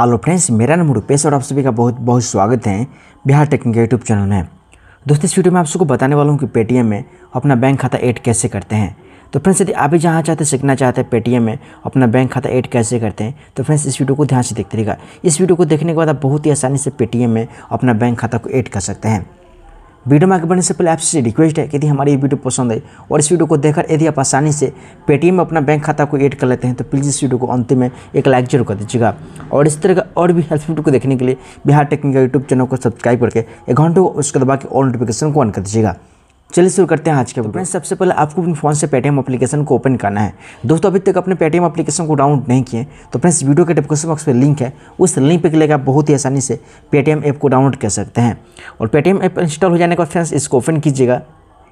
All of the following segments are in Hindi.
हेलो फ्रेंड्स मेरा नाम रूपेश और आप सभी का बहुत बहुत स्वागत है बिहार टेक्निक यूट्यूब चैनल में दोस्तों इस वीडियो में आप सबको बताने वाला हूँ कि पेटीएम में अपना बैंक खाता ऐड कैसे करते हैं तो फ्रेंड्स यदि आप भी जहाँ चाहते सीखना चाहते हैं पेटीएम में अपना बैंक खाता ऐड कैसे करते हैं तो फ्रेंड्स इस वीडियो को ध्यान से देखते रहेगा इस वीडियो को देखने के बाद आप बहुत ही आसानी से पेटीएम में अपना बैंक खाता को ऐड कर सकते हैं वीडियो में आगे बढ़ने से पहले आपसे रिक्वेस्ट है कि यदि हमारी ये वीडियो पसंद आई और इस वीडियो को देखकर यदि आप आसानी से पेटीएम में अपना बैंक खाता को ऐड कर लेते हैं तो प्लीज़ इस वीडियो को अंतिम में एक लाइक जरूर कर दीजिएगा और इस तरह का और भी हेल्प वीडियो को देखने के लिए बिहार टेक्निकल यूट्यूब चैनल को सब्सक्राइब करके एक घंटे उसके दबा के ऑल नोटिफिकेशन को ऑन कर दीजिएगा चलिए शुरू करते हैं आज के फ्रेंड्स तो सबसे पहले आपको अपने फ़ोन से पेटीएम एप्लीकेशन को ओपन करना है दोस्तों अभी तक अपने पेटीएम एप्लीकेशन को डाउनलोड नहीं किए तो फ्रेंड्स वीडियो के डिस्क्रिप्शन बॉक्स पर लिंक है उस लिंक पर क्लिक आप बहुत ही आसानी से पेटीएम ऐप को डाउनलोड कर सकते हैं और पेटीएम ऐप इंस्टॉल हो जाने के बाद फ्रेंड्स इसको ओपन कीजिएगा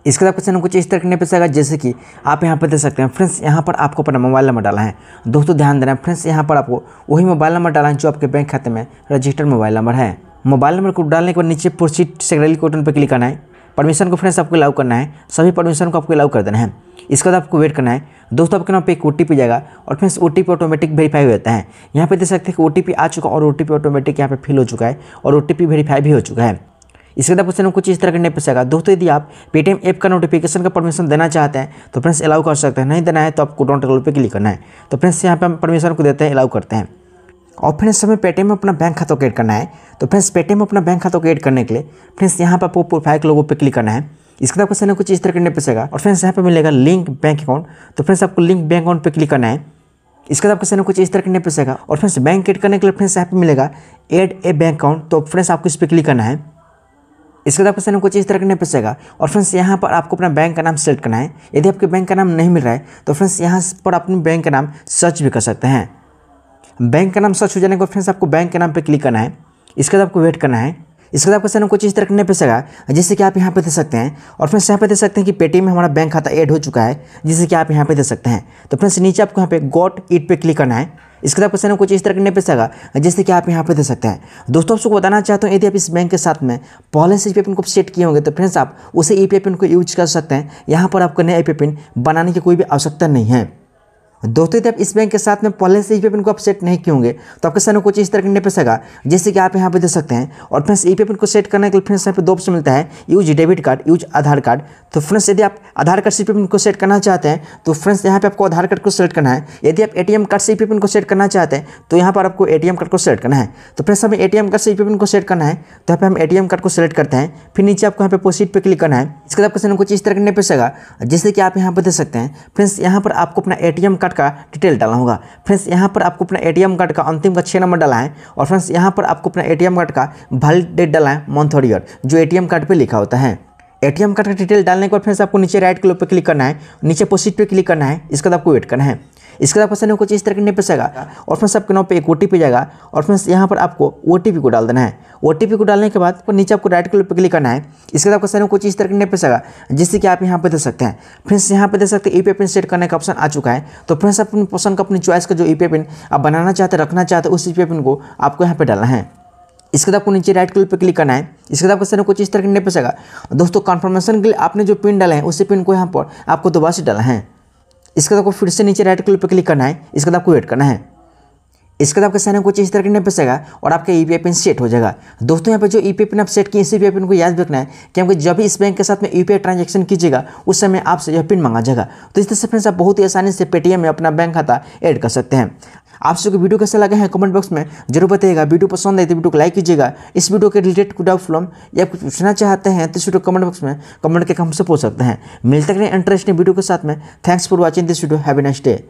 इसके बाद क्वेश्चन कुछ इस तरह करने पर पैसा जैसे कि आप यहाँ पर देख सकते हैं फ्रेंड्स यहाँ पर आपको अपना मोबाइल नंबर डाला है दोस्तों ध्यान देना फ्रेंड्स यहाँ पर आपको वही मोबाइल नंबर डाला है जो आपके बैंक खाते में रजिस्टर्ड मोबाइल नंबर है मोबाइल नंबर को डालने के बाद नीचे प्रोसीड सेक्रेटरी के बटन पर क्लिक करना है परमिशन को फ्रेंड्स आपको अलाउ करना है सभी परमिशन को आपको अलाउ कर देना है इसके बाद आपको वेट करना है दोस्तों आपके नाम पे एक ओ टी जाएगा और friends O T automatic verify हो जाता है यहाँ पे देख सकते हैं कि ओ आ चुका और ओ टी ऑटोमेटिक यहाँ पे फिल हो चुका है और ओ वेरीफाई भी हो चुका है इसके बाद क्वेश्चन कुछ इस तरह करने पड़ेगा दोस्तों यदि आप पेटीएम ऐप का नोटिफिकेशन का परमिशन देना चाहते हैं तो फ्रेंड्स अलाउ कर सकते हैं नहीं देना है तो आपको डॉन्ट पर क्लिक करना है तो फ्रेंड्स यहाँ पर हम परमिशन को देते हैं अलाउ करते हैं और फ्रेंड्स हमें पेटीएम में अपना बैंक खाता क्रिएट करना है तो फ्रेंड्स पेटीएम में अपना बैंक खाता क्रिएट करने के लिए फ्रेंड्स यहाँ पर आपको प्रोफाइल के लोगों पर क्लिक करना है इसके बाद आपको कुछ इस तरह करने पड़ेगा और फ्रेंड्स यहाँ पर मिलेगा लिंक बैंक अकाउंट तो फ्रेंड्स आपको लिंक बैंक अकाउंट पर क्लिक करना है इसके बाद आपको कुछ इस तरह करने पड़ेगा और फ्रेंड्स बैंक क्रिएट करने के लिए फ्रेंड्स यहाँ पर मिलेगा एड ए बैंक अकाउंट तो फ्रेंड्स आपको इस पर क्लिक करना है इसके बाद आपको कुछ इस तरह करने पड़ेगा और फ्रेंड्स यहाँ पर आपको अपना बैंक का नाम सेलेक्ट करना है यदि आपके बैंक का नाम नहीं मिल रहा है तो फ्रेंड्स यहाँ पर अपने बैंक का नाम सर्च भी कर सकते हैं बैंक का नाम सर्च हो जाने के बाद फ्रेंड्स आपको बैंक के नाम पर क्लिक करना है इसके बाद आपको वेट करना है इसके बाद आपको सर कुछ इस तरह करने पैसेगा जैसे कि आप यहाँ पे दे सकते हैं और फ्रेंड्स यहाँ पे दे सकते हैं कि पेटीएम में हमारा बैंक खाता ऐड हो चुका है जिससे कि आप यहाँ पे दे सकते हैं तो फ्रेंड्स नीचे आपको यहाँ पे गॉट इट पे क्लिक करना है इसके बाद क्वेश्चन कुछ इस तरह करने पैसेगा जैसे कि आप यहाँ पे दे सकते हैं दोस्तों आपको बताना चाहता हूँ यदि आप इस बैंक के साथ में पहले से ई पिन को सेट किए होंगे तो फ्रेंड्स आप उसे ई e पिन को यूज कर सकते हैं यहाँ पर आपको नया ई e पिन बनाने की कोई भी आवश्यकता नहीं है दोस्तों यदि आप इस बैंक के साथ में पहले से ई e पे को आप सेट नहीं किए होंगे तो आपके सामने कुछ इस तरह का इंटरफेस आएगा जैसे कि आप यहाँ पे देख सकते हैं और फ्रेंड्स ई e पे को सेट करने के लिए फ्रेंड्स यहाँ पे दो ऑप्शन मिलता है use debit card use Aadhaar card तो फ्रेंड्स यदि आप आधार कार्ड से ई e को सेट करना चाहते हैं तो फ्रेंड्स यहाँ पर आपको आधार कार्ड को सेलेक्ट करना है यदि आप ए कार्ड से ई को सेट करना चाहते हैं तो यहाँ पर आपको ए कार्ड को सेलेक्ट करना है तो फ्रेंड्स हमें ए कार्ड से ई को सेट करना है तो यहाँ पर हम ए कार्ड को सेलेक्ट करते हैं फिर नीचे आपको यहाँ पर प्रोसीड पर क्लिक करना है इसके बाद आपके सामने कुछ इस तरह का इंटरफेस आएगा जैसे कि आप यहाँ पर देख सकते हैं फ्रेंड्स यहाँ पर आपको अपना ए कार्ड कार्ड का डिटेल डाला होगा फ्रेंड्स यहाँ पर आपको अपना एटीएम कार्ड का अंतिम का छः नंबर डाला है और फ्रेंड्स यहाँ पर आपको अपना एटीएम कार्ड का वैलिड डेट डाला है मंथ और ईयर जो एटीएम कार्ड पर लिखा होता है एटीएम कार्ड का डिटेल डालने के बाद फ्रेंड्स आपको नीचे राइट क्लोब पर क्लिक करना है नीचे पोस्ट पर क्लिक करना है इसके बाद आपको वेट करना है इसके बाद क्वेश्चन कुछ इस तरह के नहीं आएगा और फ्रेंड्स आपके नाम पर एक ओ टी जाएगा और फ्रेंड्स यहाँ पर आपको ओ को डाल देना है ओ को डालने के बाद नीचे आपको राइट कलर पर क्लिक करना है इसके बाद क्वेश्चन कुछ इस तरह के नहीं आएगा जिससे कि आप यहाँ पर दे सकते हैं फ्रेंड्स यहाँ पर दे सकते हैं ई e पिन सेट करने का ऑप्शन आ चुका है तो फ्रेंड्स अपने पसंद का अपनी चॉइस का जो ई e पिन आप बनाना चाहते रखना चाहते उस ई e पिन को आपको यहाँ पर डालना है इसके बाद आपको नीचे राइट कलर पर क्लिक करना है इसके बाद क्वेश्चन कुछ इस तरह के पैसेगा दोस्तों कन्फर्मेशन के लिए आपने जो पिन डाला है उसी पिन को यहाँ पर आपको दोबारा से डाला है इसके बाद आपको फिर से नीचे राइट क्लिक पर क्लिक करना है इसके बाद आपको वेट करना है इसके बाद आपका सैन कुछ इस तरह के नंबर आएगा और आपका ई पी पिन सेट हो जाएगा दोस्तों यहाँ पे जो ई पी पिन आप सेट किए इसी पी e पिन को याद रखना है कि आपको जब भी इस बैंक के साथ में यू पी ट्रांजेक्शन कीजिएगा उस समय आपसे यह पिन मांगा जाएगा तो इस तरह से फ्रेंड्स आप बहुत ही आसानी से पेटीएम में अपना बैंक खाता ऐड कर सकते हैं आप सबको वीडियो कैसा लगा है कमेंट बॉक्स में जरूर बताइएगा वीडियो पसंद आए तो वीडियो को लाइक कीजिएगा इस वीडियो के रिलेटेड कोई डाउट फॉर्म या कुछ पूछना चाहते हैं तो इस वीडियो कमेंट बॉक्स में कमेंट करके हमसे पूछ सकते हैं मिलते हैं इंटरेस्टिंग वीडियो के साथ में thanks for watching this video have a next day